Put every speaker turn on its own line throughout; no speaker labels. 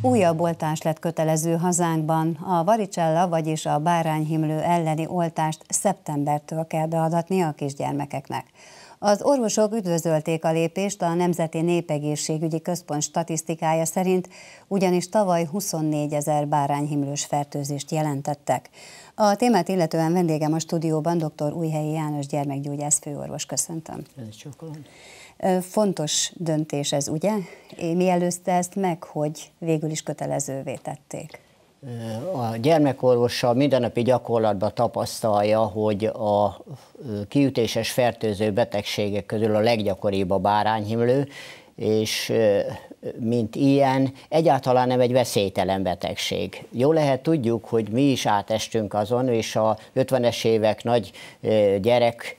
Újabb oltás lett kötelező hazánkban. A varicella, vagyis a bárányhimlő elleni oltást szeptembertől kell beadatni a kisgyermekeknek. Az orvosok üdvözölték a lépést a Nemzeti Népegészségügyi Központ statisztikája szerint, ugyanis tavaly 24 ezer bárányhimlős fertőzést jelentettek. A témát illetően vendégem a stúdióban dr. Újhelyi János gyermekgyógyász főorvos. Köszöntöm. Köszönöm. Fontos döntés ez, ugye? Mi előzte ezt meg, hogy végül is kötelezővé tették?
A gyermekorvossal mindennapi gyakorlatban tapasztalja, hogy a kiütéses fertőző betegségek közül a leggyakoribb a bárányhimlő, és mint ilyen egyáltalán nem egy veszélytelen betegség. Jó lehet tudjuk, hogy mi is átestünk azon, és a 50-es évek nagy gyerek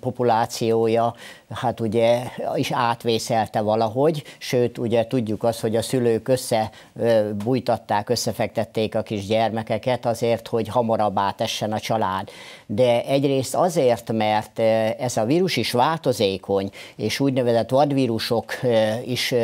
populációja hát ugye is átvészelte valahogy, sőt ugye tudjuk azt, hogy a szülők összebújtatták, összefektették a kis gyermekeket azért, hogy hamarabb átessen a család. De egyrészt azért, mert ez a vírus is változékony, és úgynevezett vadvírusok is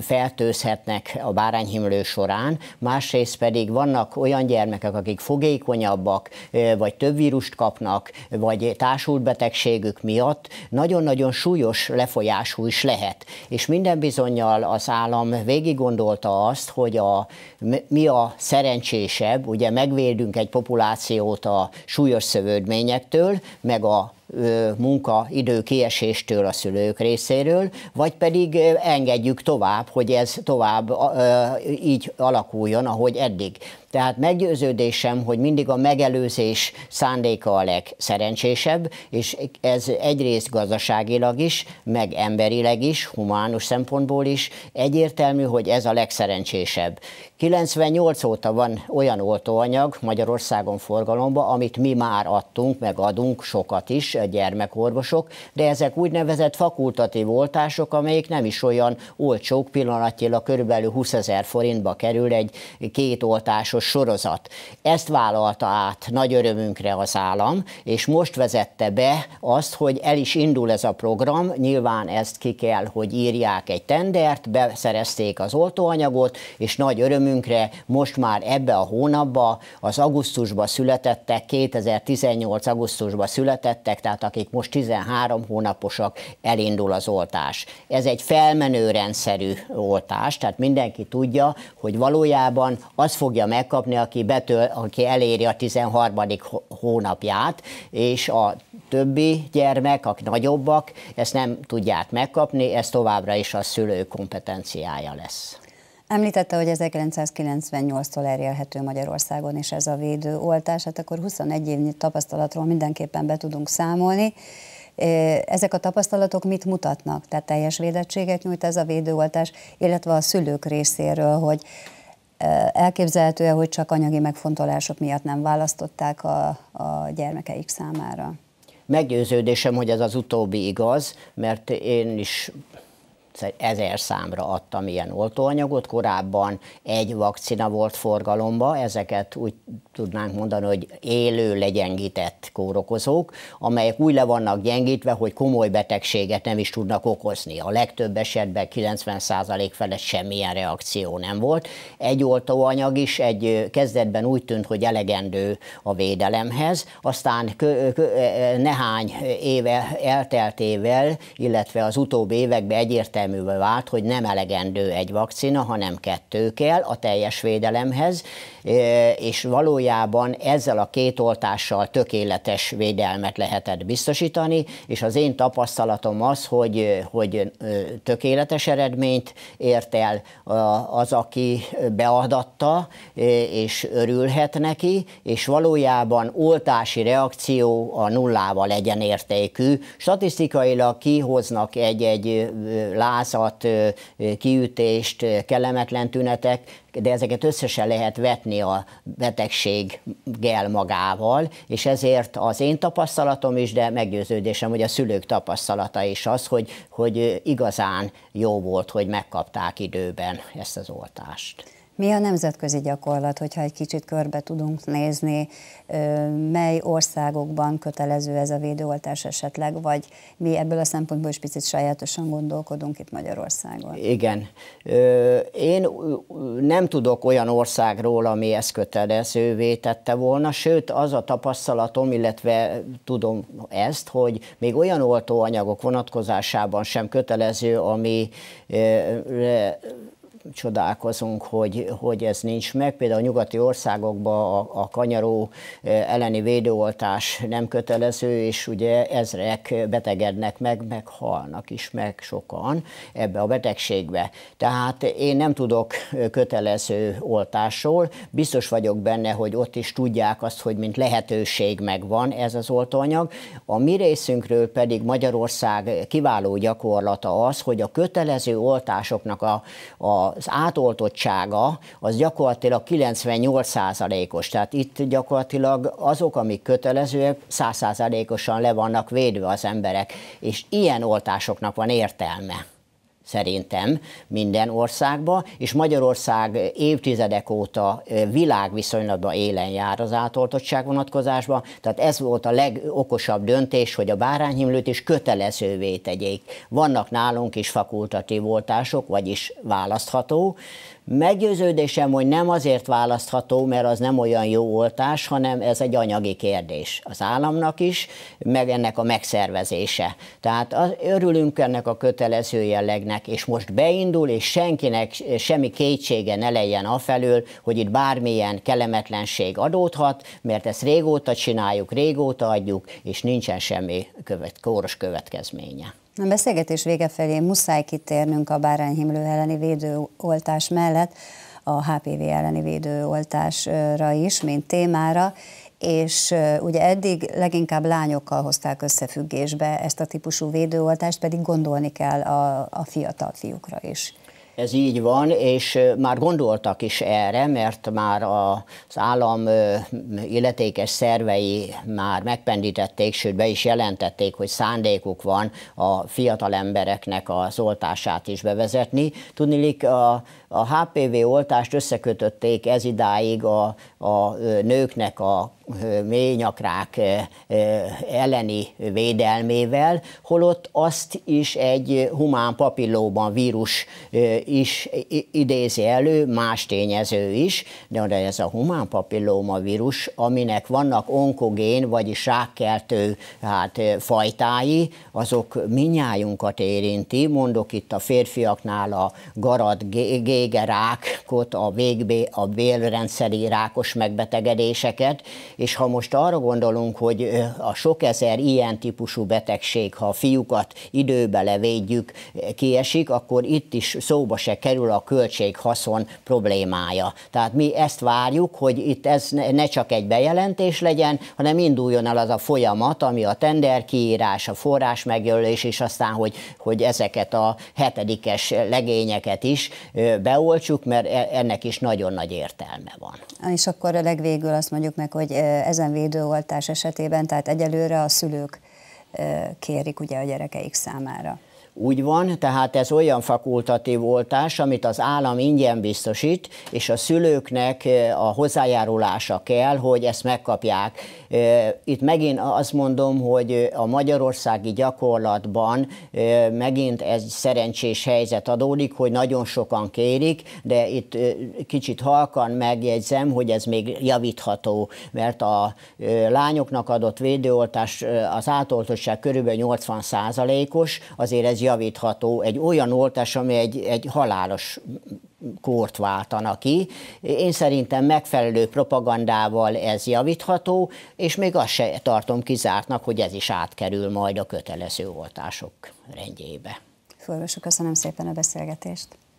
fertőzhetnek a bárányhimlő során, másrészt pedig vannak olyan gyermekek, akik fogékonyabbak, vagy több vírust kapnak, vagy társult betegségük miatt, nagyon nagyon-nagyon súlyos lefolyású is lehet. És minden bizonyal az állam végig gondolta azt, hogy a, mi a szerencsésebb, ugye megvédünk egy populációt a súlyos szövődményektől, meg a munkaidő kieséstől a szülők részéről, vagy pedig engedjük tovább, hogy ez tovább így alakuljon, ahogy eddig. Tehát meggyőződésem, hogy mindig a megelőzés szándéka a legszerencsésebb, és ez egyrészt gazdaságilag is, meg emberileg is, humánus szempontból is egyértelmű, hogy ez a legszerencsésebb. 98 óta van olyan oltóanyag Magyarországon forgalomba, amit mi már adtunk, meg adunk sokat is, gyermekorvosok, de ezek úgynevezett fakultatív oltások, amelyik nem is olyan olcsók, pillanatnyilag körülbelül 20 ezer forintba kerül egy két oltásos kapcsolatos sorozat. Ezt vállalta át nagy örömünkre az állam, és most vezette be azt, hogy el is indul ez a program, nyilván ezt ki kell, hogy írják egy tendert, beszerezték az oltóanyagot, és nagy örömünkre most már ebbe a hónapba, az augusztusba születettek, 2018 augusztusba születettek, tehát akik most 13 hónaposak, elindul az oltás. Ez egy felmenő rendszerű oltás, tehát mindenki tudja, hogy valójában az fogja meg megkapni, aki, betöl, aki eléri a 13. hónapját, és a többi gyermek, akik nagyobbak, ezt nem tudják megkapni, ez továbbra is a szülő kompetenciája lesz.
Említette, hogy 1998-tól elérhető Magyarországon is ez a védőoltás, hát akkor 21 évnyi tapasztalatról mindenképpen be tudunk számolni. Ezek a tapasztalatok mit mutatnak? Tehát teljes védettséget nyújt ez a védőoltás, illetve a szülők részéről, hogy Eh, elképzelhető-e, hogy csak anyagi megfontolások miatt nem választották a, a gyermekeik számára?
Meggyőződésem, hogy ez az utóbbi igaz, mert én is ezer számra adtam ilyen oltóanyagot, korábban egy vakcina volt forgalomba, ezeket úgy tudnánk mondani, hogy élő legyengített kórokozók, amelyek úgy le vannak gyengítve, hogy komoly betegséget nem is tudnak okozni. A legtöbb esetben 90% felett semmilyen reakció nem volt. Egy oltóanyag is egy kezdetben úgy tűnt, hogy elegendő a védelemhez, aztán kö, kö, nehány éve elteltével, illetve az utóbbi években egyértelműen egyértelművé vált, hogy nem elegendő egy vakcina, hanem kettő kell a teljes védelemhez, e, és valójában ezzel a két oltással tökéletes védelmet lehetett biztosítani, és az én tapasztalatom az, hogy, hogy e, tökéletes eredményt ért el az, aki beadatta, e, és örülhet neki, és valójában oltási reakció a nullával egyenértékű. Statisztikailag kihoznak egy-egy lá fázat, kiütést, kellemetlen tünetek, de ezeket összesen lehet vetni a betegséggel magával, és ezért az én tapasztalatom is, de meggyőződésem, hogy a szülők tapasztalata is az, hogy, hogy igazán jó volt, hogy megkapták időben ezt
az oltást. Mi a nemzetközi gyakorlat, hogyha egy kicsit körbe tudunk nézni, mely országokban kötelező ez a védőoltás esetleg, vagy mi ebből a szempontból is picit sajátosan gondolkodunk itt Magyarországon?
Igen. Én nem tudok olyan országról, ami ezt kötelezővé tette volna, sőt az a tapasztalatom, illetve tudom ezt, hogy még olyan oltóanyagok vonatkozásában sem kötelező, ami csodálkozunk, hogy, hogy ez nincs meg. Például a nyugati országokban a, a kanyaró e, elleni védőoltás nem kötelező, és ugye ezrek betegednek meg, meg halnak is meg sokan ebbe a betegségbe. Tehát én nem tudok e, kötelező oltásról. Biztos vagyok benne, hogy ott is tudják azt, hogy mint lehetőség megvan ez az oltóanyag. A mi részünkről pedig Magyarország kiváló gyakorlata az, hogy a kötelező oltásoknak a, a az átoltottsága az gyakorlatilag 98%-os, tehát itt gyakorlatilag azok, amik kötelezőek, 100%-osan le vannak védve az emberek, és ilyen oltásoknak van értelme szerintem minden országba, és Magyarország évtizedek óta világviszonylatban élen jár az átoltottság vonatkozásba, tehát ez volt a legokosabb döntés, hogy a bárányhimlőt is kötelezővé tegyék. Vannak nálunk is fakultatív oltások, vagyis választható, Meggyőződésem, hogy nem azért választható, mert az nem olyan jó oltás, hanem ez egy anyagi kérdés az államnak is, meg ennek a megszervezése. Tehát az, örülünk ennek a kötelező jellegnek, és most beindul, és senkinek semmi kétsége ne legyen afelől, hogy itt bármilyen kellemetlenség adódhat, mert ezt régóta csináljuk, régóta adjuk, és nincsen semmi követ, kóros következménye.
A beszélgetés vége felé muszáj kitérnünk a bárányhimlő elleni védőoltás mellett a HPV elleni védőoltásra is, mint témára, és ugye eddig leginkább lányokkal hozták összefüggésbe ezt a típusú védőoltást, pedig gondolni kell a, a fiatal fiúkra is.
Ez így van, és már gondoltak is erre, mert már az állam illetékes szervei már megpendítették, sőt be is jelentették, hogy szándékuk van a fiatal embereknek az oltását is bevezetni. Tudnilik a, a HPV oltást összekötötték ez idáig a, a nőknek a mélynyakrák elleni védelmével, holott azt is egy humán papillóban vírus is idézi elő, más tényező is, de ez a humán papilloma vírus, aminek vannak onkogén, vagyis rákkeltő hát, fajtái, azok minnyájunkat érinti. Mondok itt a férfiaknál a garat gégerákot, a, végbé, a bélrendszeri rákos megbetegedéseket, és ha most arra gondolunk, hogy a sok ezer ilyen típusú betegség, ha a fiúkat időbe levédjük, kiesik, akkor itt is szó szóba se kerül a költség-haszon problémája. Tehát mi ezt várjuk, hogy itt ez ne csak egy bejelentés legyen, hanem induljon el az a folyamat, ami a tender kiírás, a forrás megjelölés, és aztán, hogy, hogy ezeket a hetedikes legényeket is beoltsuk, mert e, ennek is nagyon nagy értelme
van. És akkor a legvégül azt mondjuk meg, hogy ezen védőoltás esetében, tehát egyelőre a szülők kérik ugye a gyerekeik számára.
Úgy van, tehát ez olyan fakultatív oltás, amit az állam ingyen biztosít, és a szülőknek eh, a hozzájárulása kell, hogy ezt megkapják. Eh, itt megint azt mondom, hogy a magyarországi gyakorlatban eh, megint ez szerencsés helyzet adódik, hogy nagyon sokan kérik, de itt kicsit halkan megjegyzem, hogy ez még javítható, mert a lányoknak adott védőoltás az átoltottság körülbelül 80 os azért ez ez javítható, egy olyan oltás, ami egy, egy halálos kort váltana ki. Én szerintem megfelelő propagandával ez javítható, és még azt se tartom kizártnak, hogy ez is átkerül majd a kötelező oltások rendjébe.
Fölvösök, köszönöm szépen a beszélgetést.